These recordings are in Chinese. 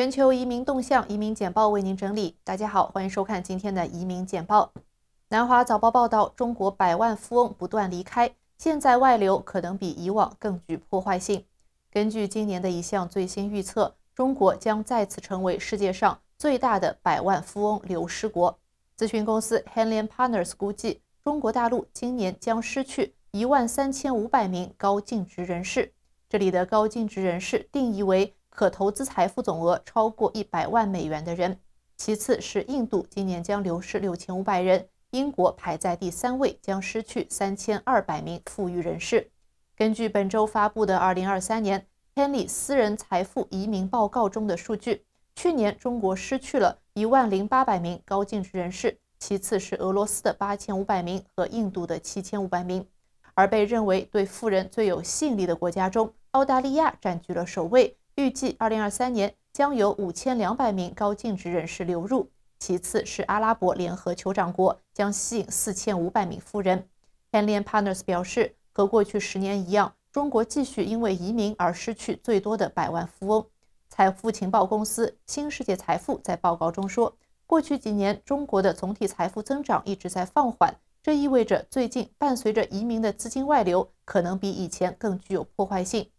全球移民动向，移民简报为您整理。大家好，欢迎收看今天的移民简报。南华早报报道，中国百万富翁不断离开，现在外流可能比以往更具破坏性。根据今年的一项最新预测，中国将再次成为世界上最大的百万富翁流失国。咨询公司 Henley Partners 估计，中国大陆今年将失去一万三千五百名高净值人士。这里的高净值人士定义为。可投资财富总额超过一百万美元的人，其次是印度，今年将流失六千五百人。英国排在第三位，将失去三千二百名富裕人士。根据本周发布的《二零二三年天利私人财富移民报告》中的数据，去年中国失去了一万零八百名高净值人士，其次是俄罗斯的八千五百名和印度的七千五百名。而被认为对富人最有吸引力的国家中，澳大利亚占据了首位。预计，二零二三年将有五千两百名高净值人士流入，其次是阿拉伯联合酋长国将吸引四千五百名富人。c e n l a y Partners 表示，和过去十年一样，中国继续因为移民而失去最多的百万富翁。财富情报公司新世界财富在报告中说，过去几年中国的总体财富增长一直在放缓，这意味着最近伴随着移民的资金外流，可能比以前更具有破坏性。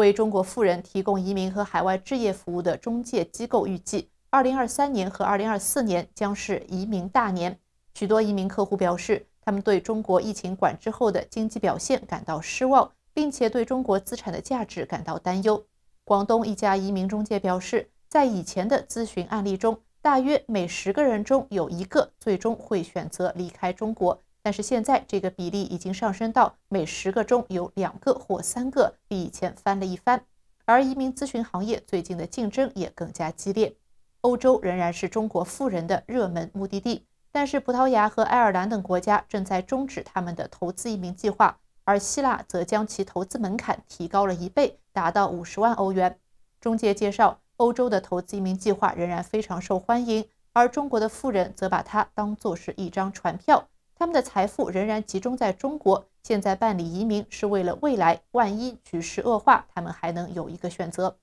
为中国富人提供移民和海外置业服务的中介机构预计，2023年和2024年将是移民大年。许多移民客户表示，他们对中国疫情管制后的经济表现感到失望，并且对中国资产的价值感到担忧。广东一家移民中介表示，在以前的咨询案例中，大约每十个人中有一个最终会选择离开中国。但是现在这个比例已经上升到每十个中有两个或三个，比以前翻了一番。而移民咨询行业最近的竞争也更加激烈。欧洲仍然是中国富人的热门目的地，但是葡萄牙和爱尔兰等国家正在终止他们的投资移民计划，而希腊则将其投资门槛提高了一倍，达到五十万欧元。中介介绍，欧洲的投资移民计划仍然非常受欢迎，而中国的富人则把它当作是一张船票。他们的财富仍然集中在中国。现在办理移民是为了未来，万一局势恶化，他们还能有一个选择。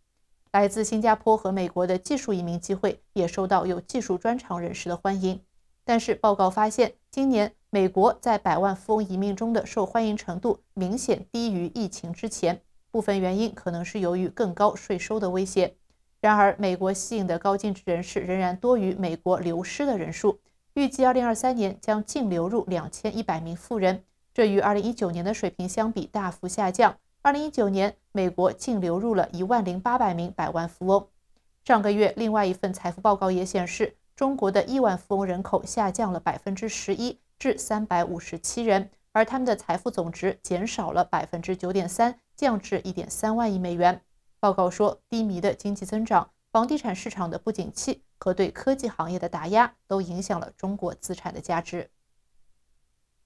来自新加坡和美国的技术移民机会也受到有技术专长人士的欢迎。但是，报告发现，今年美国在百万富翁移民中的受欢迎程度明显低于疫情之前。部分原因可能是由于更高税收的威胁。然而，美国吸引的高净值人士仍然多于美国流失的人数。预计2023年将净流入2100名富人，这与2019年的水平相比大幅下降。2019年，美国净流入了10800名百万富翁。上个月，另外一份财富报告也显示，中国的亿万富翁人口下降了11%，至357人，而他们的财富总值减少了9.3%，降至1.3万亿美元。报告说，低迷的经济增长。房地产市场的不景气和对科技行业的打压都影响了中国资产的价值。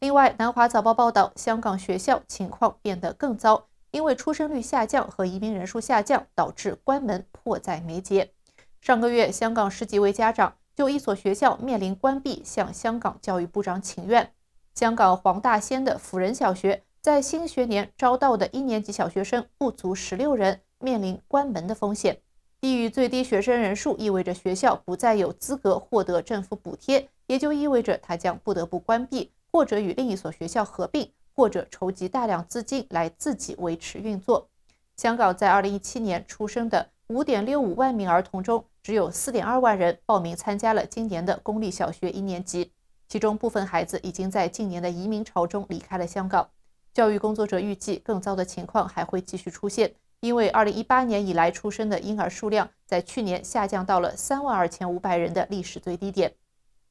另外，南华早报报道，香港学校情况变得更糟，因为出生率下降和移民人数下降导致关门迫在眉睫。上个月，香港十几位家长就一所学校面临关闭向香港教育部长请愿。香港黄大仙的辅仁小学在新学年招到的一年级小学生不足十六人，面临关门的风险。低于最低学生人数意味着学校不再有资格获得政府补贴，也就意味着它将不得不关闭，或者与另一所学校合并，或者筹集大量资金来自己维持运作。香港在2017年出生的5.65万名儿童中，只有4.2万人报名参加了今年的公立小学一年级，其中部分孩子已经在近年的移民潮中离开了香港。教育工作者预计，更糟的情况还会继续出现。因为二零一八年以来出生的婴儿数量在去年下降到了三万二千五百人的历史最低点，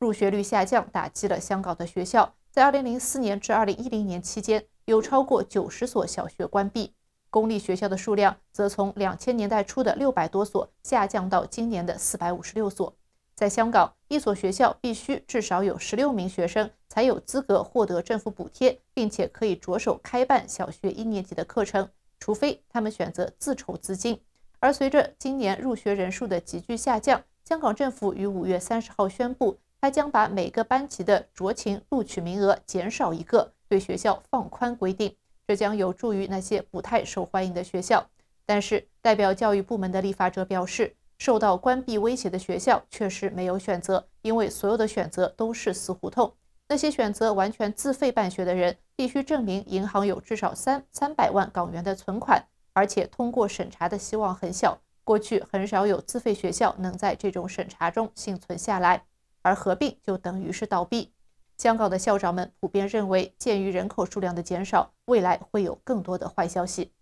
入学率下降打击了香港的学校。在二零零四年至二零一零年期间，有超过九十所小学关闭，公立学校的数量则从两千年代初的六百多所下降到今年的四百五十六所。在香港，一所学校必须至少有十六名学生才有资格获得政府补贴，并且可以着手开办小学一年级的课程。除非他们选择自筹资金，而随着今年入学人数的急剧下降，香港政府于五月三十号宣布，它将把每个班级的酌情录取名额减少一个，对学校放宽规定。这将有助于那些不太受欢迎的学校。但是，代表教育部门的立法者表示，受到关闭威胁的学校确实没有选择，因为所有的选择都是死胡同。那些选择完全自费办学的人。必须证明银行有至少三三百万港元的存款，而且通过审查的希望很小。过去很少有自费学校能在这种审查中幸存下来，而合并就等于是倒闭。香港的校长们普遍认为，鉴于人口数量的减少，未来会有更多的坏消息。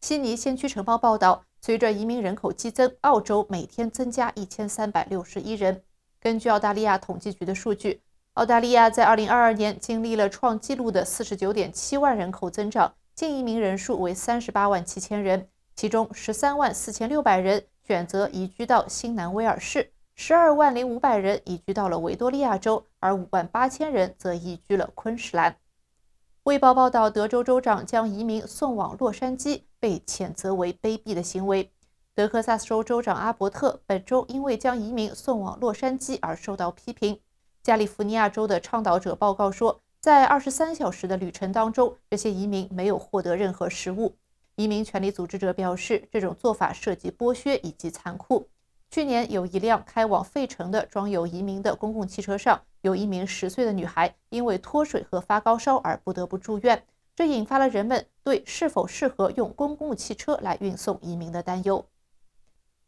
悉尼先驱晨报报道，随着移民人口激增，澳洲每天增加一千三百六十一人。根据澳大利亚统计局的数据。澳大利亚在二零二二年经历了创纪录的四十九点七万人口增长，净移民人数为三十八万七千人，其中十三万四千六百人选择移居到新南威尔士，十二万零五百人移居到了维多利亚州，而五万八千人则移居了昆士兰。卫报报道，德州州长将移民送往洛杉矶被谴责为卑鄙的行为。德克萨斯州州长阿伯特本周因为将移民送往洛杉矶而受到批评。加利福尼亚州的倡导者报告说，在二十三小时的旅程当中，这些移民没有获得任何食物。移民权利组织者表示，这种做法涉及剥削以及残酷。去年，有一辆开往费城的装有移民的公共汽车上，有一名十岁的女孩因为脱水和发高烧而不得不住院，这引发了人们对是否适合用公共汽车来运送移民的担忧。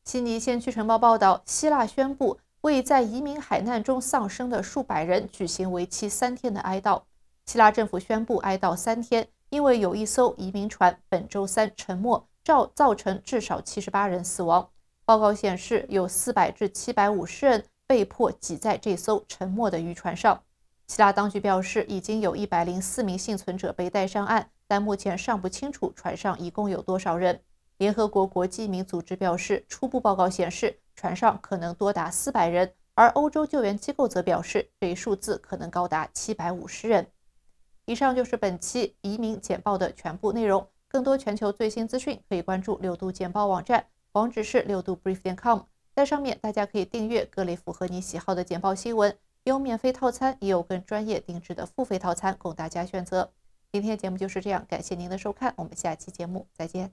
悉尼先驱晨报报道，希腊宣布。为在移民海难中丧生的数百人举行为期三天的哀悼。希腊政府宣布哀悼三天，因为有一艘移民船本周三沉没，造造成至少七十八人死亡。报告显示，有四百至七百五十人被迫挤在这艘沉没的渔船上。希腊当局表示，已经有一百零四名幸存者被带上岸，但目前尚不清楚船上一共有多少人。联合国国际民组织表示，初步报告显示。船上可能多达四百人，而欧洲救援机构则表示这一数字可能高达七百五十人。以上就是本期移民简报的全部内容。更多全球最新资讯可以关注六度简报网站，网址是六度 brief 点 com。在上面大家可以订阅各类符合你喜好的简报新闻，有免费套餐，也有更专业定制的付费套餐供大家选择。今天节目就是这样，感谢您的收看，我们下期节目再见。